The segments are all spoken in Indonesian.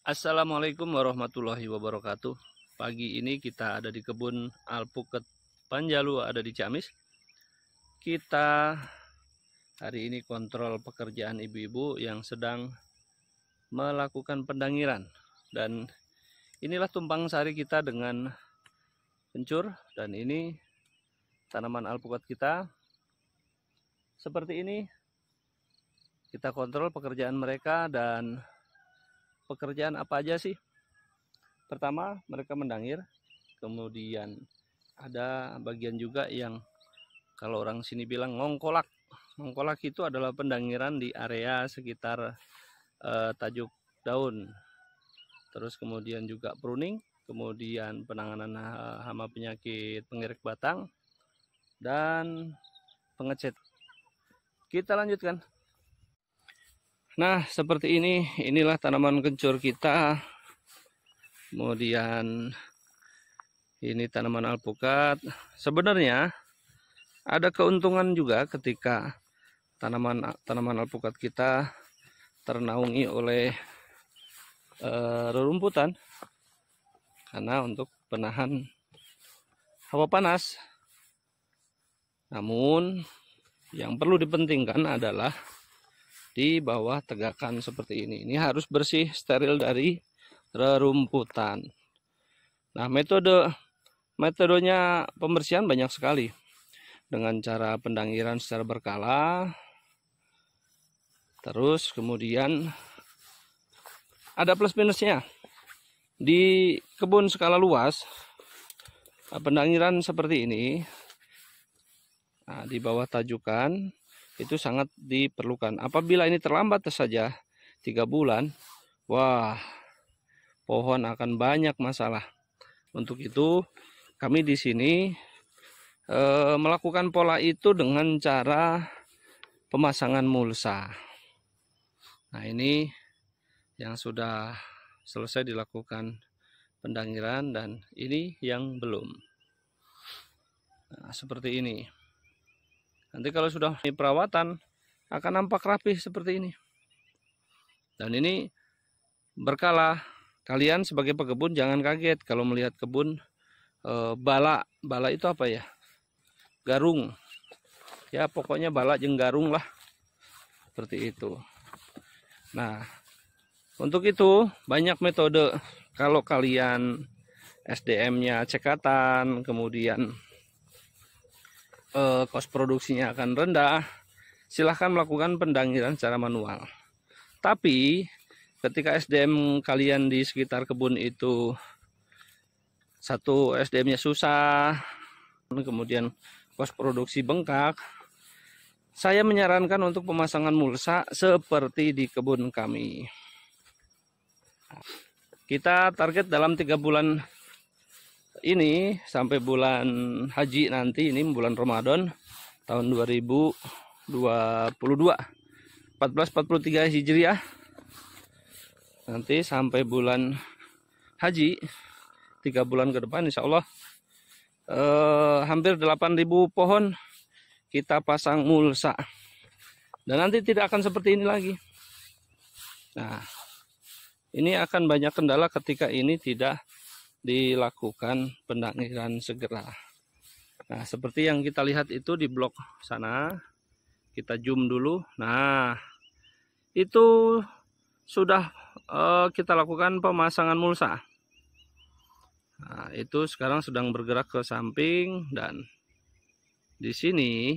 Assalamualaikum warahmatullahi wabarakatuh Pagi ini kita ada di kebun Alpuket Panjalu ada di Ciamis Kita hari ini kontrol pekerjaan ibu-ibu yang sedang melakukan pendangiran Dan inilah tumpang sari kita dengan kencur Dan ini tanaman alpukat kita Seperti ini kita kontrol pekerjaan mereka dan pekerjaan apa aja sih? Pertama, mereka mendangir. Kemudian ada bagian juga yang kalau orang sini bilang ngongkolak. Ngongkolak itu adalah pendangiran di area sekitar eh, tajuk daun. Terus kemudian juga pruning, kemudian penanganan eh, hama penyakit pengerek batang dan pengecet. Kita lanjutkan. Nah, seperti ini, inilah tanaman kencur kita. Kemudian ini tanaman alpukat. Sebenarnya ada keuntungan juga ketika tanaman tanaman alpukat kita ternaungi oleh e, rerumputan karena untuk penahan hawa panas. Namun yang perlu dipentingkan adalah di bawah tegakan seperti ini. Ini harus bersih steril dari rerumputan. Nah, metode metodenya pembersihan banyak sekali. Dengan cara pendangiran secara berkala. Terus kemudian ada plus minusnya. Di kebun skala luas pendangiran seperti ini. Nah, di bawah tajukan itu sangat diperlukan. Apabila ini terlambat saja tiga bulan, wah pohon akan banyak masalah. Untuk itu kami di sini e, melakukan pola itu dengan cara pemasangan mulsa. Nah ini yang sudah selesai dilakukan pendangiran dan ini yang belum. Nah, seperti ini. Nanti kalau sudah perawatan akan nampak rapih seperti ini. Dan ini berkala kalian sebagai pekebun jangan kaget kalau melihat kebun e, bala. Bala itu apa ya? Garung. Ya pokoknya bala garung lah. Seperti itu. Nah, untuk itu banyak metode kalau kalian SDM-nya cekatan, kemudian eh, kos produksinya akan rendah, silahkan melakukan pendangiran secara manual. Tapi ketika SDM kalian di sekitar kebun itu satu SDM-nya susah, kemudian kos produksi bengkak, saya menyarankan untuk pemasangan mulsa seperti di kebun kami. Kita target dalam tiga bulan ini sampai bulan haji nanti ini bulan Ramadan tahun 2022 1443 Hijriah nanti sampai bulan haji tiga bulan ke depan insya Allah eh, hampir 8000 pohon kita pasang mulsa dan nanti tidak akan seperti ini lagi nah ini akan banyak kendala ketika ini tidak dilakukan pendakian segera. Nah, seperti yang kita lihat itu di blok sana, kita zoom dulu. Nah, itu sudah eh, kita lakukan pemasangan mulsa. Nah, itu sekarang sedang bergerak ke samping dan di sini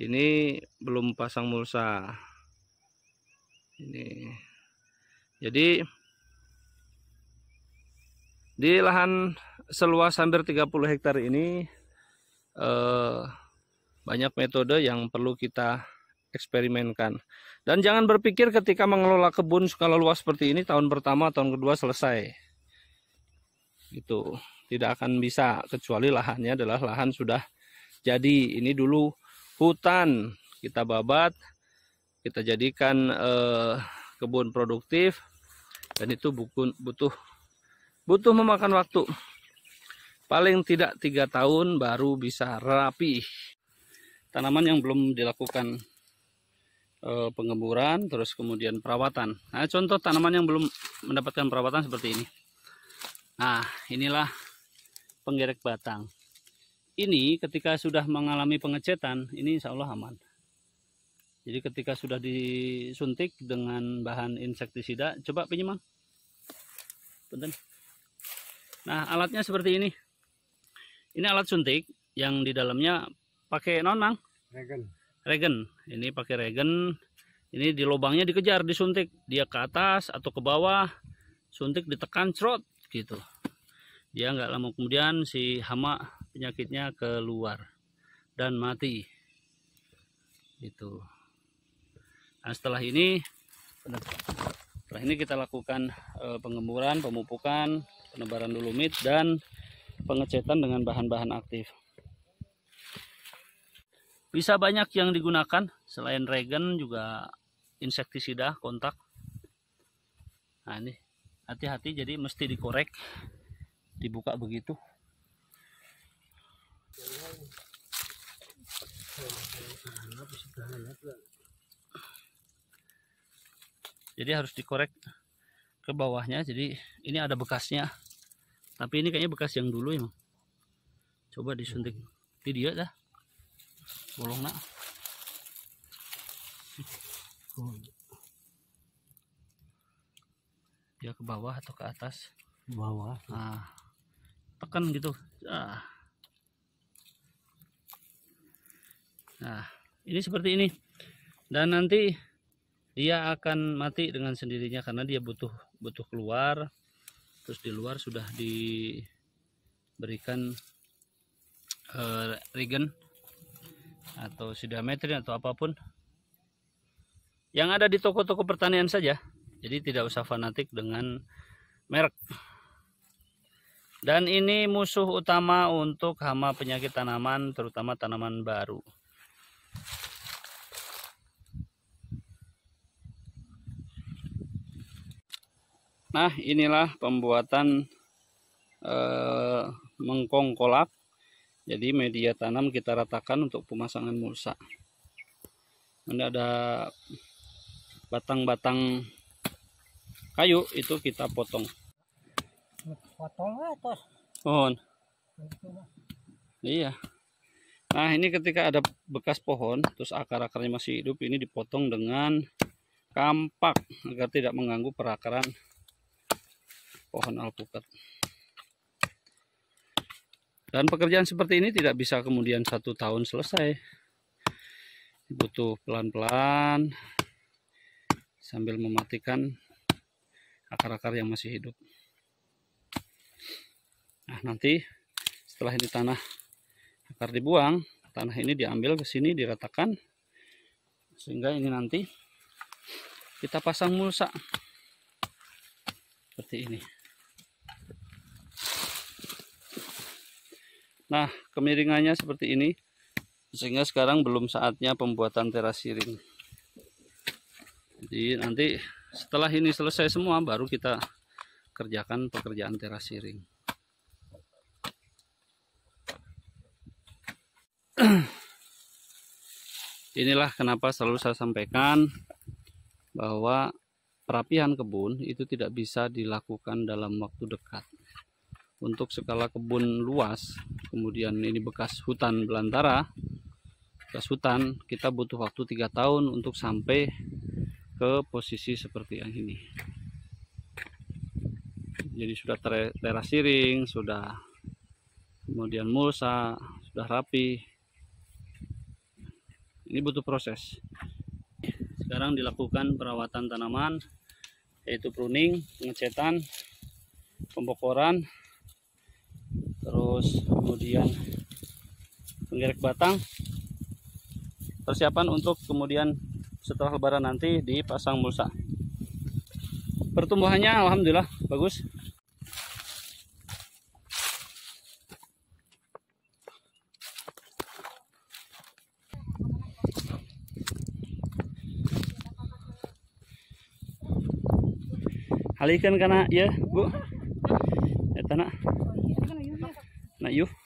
ini belum pasang mulsa. Ini. Jadi di lahan seluas hampir 30 hektar ini eh, banyak metode yang perlu kita eksperimenkan. Dan jangan berpikir ketika mengelola kebun skala luas seperti ini tahun pertama, tahun kedua selesai. Itu tidak akan bisa kecuali lahannya adalah lahan sudah jadi. Ini dulu hutan kita babat, kita jadikan eh, kebun produktif dan itu butuh butuh memakan waktu paling tidak tiga tahun baru bisa rapi tanaman yang belum dilakukan e, eh, pengemburan terus kemudian perawatan nah contoh tanaman yang belum mendapatkan perawatan seperti ini nah inilah penggerek batang ini ketika sudah mengalami pengecetan ini insya Allah aman jadi ketika sudah disuntik dengan bahan insektisida coba pinjaman bentar Nah, alatnya seperti ini. Ini alat suntik yang di dalamnya pakai non, Mang? Regen. Regen. Ini pakai regen. Ini di lubangnya dikejar, disuntik. Dia ke atas atau ke bawah. Suntik ditekan, cerut gitu. Dia nggak lama kemudian si hama penyakitnya keluar dan mati. Itu. Nah, setelah ini nah ini kita lakukan e, eh, pengemuran pemupukan penebaran dolomit dan pengecetan dengan bahan-bahan aktif bisa banyak yang digunakan selain regen juga insektisida kontak nah ini hati-hati jadi mesti dikorek dibuka begitu jadi harus dikorek ke bawahnya jadi ini ada bekasnya tapi ini kayaknya bekas yang dulu ya coba disuntik di dia dah bolong nak dia ke bawah atau ke atas bawah nah tekan gitu nah, nah ini seperti ini dan nanti dia akan mati dengan sendirinya karena dia butuh butuh keluar terus di luar sudah diberikan uh, regen atau sidametrin atau apapun yang ada di toko-toko pertanian saja jadi tidak usah fanatik dengan merek dan ini musuh utama untuk hama penyakit tanaman terutama tanaman baru Nah inilah pembuatan eh, mengkong kolak. Jadi media tanam kita ratakan untuk pemasangan mulsa. Ini ada batang-batang kayu itu kita potong. Potong atas. Pohon. Iya. Nah ini ketika ada bekas pohon, terus akar-akarnya masih hidup, ini dipotong dengan kampak agar tidak mengganggu perakaran pohon alpukat. Dan pekerjaan seperti ini tidak bisa kemudian satu tahun selesai. Butuh pelan-pelan sambil mematikan akar-akar yang masih hidup. Nah, nanti setelah ini tanah akar dibuang, tanah ini diambil ke sini diratakan sehingga ini nanti kita pasang mulsa seperti ini. Nah, kemiringannya seperti ini. Sehingga sekarang belum saatnya pembuatan terasiring. Jadi nanti setelah ini selesai semua baru kita kerjakan pekerjaan terasiring. Inilah kenapa selalu saya sampaikan bahwa perapihan kebun itu tidak bisa dilakukan dalam waktu dekat untuk skala kebun luas kemudian ini bekas hutan belantara bekas hutan kita butuh waktu tiga tahun untuk sampai ke posisi seperti yang ini jadi sudah ter teras sudah kemudian mulsa sudah rapi ini butuh proses sekarang dilakukan perawatan tanaman yaitu pruning, pengecetan, pembokoran, terus kemudian penggerek batang persiapan untuk kemudian setelah lebaran nanti dipasang mulsa pertumbuhannya alhamdulillah bagus halikan karena iya, ya Bu tanah anak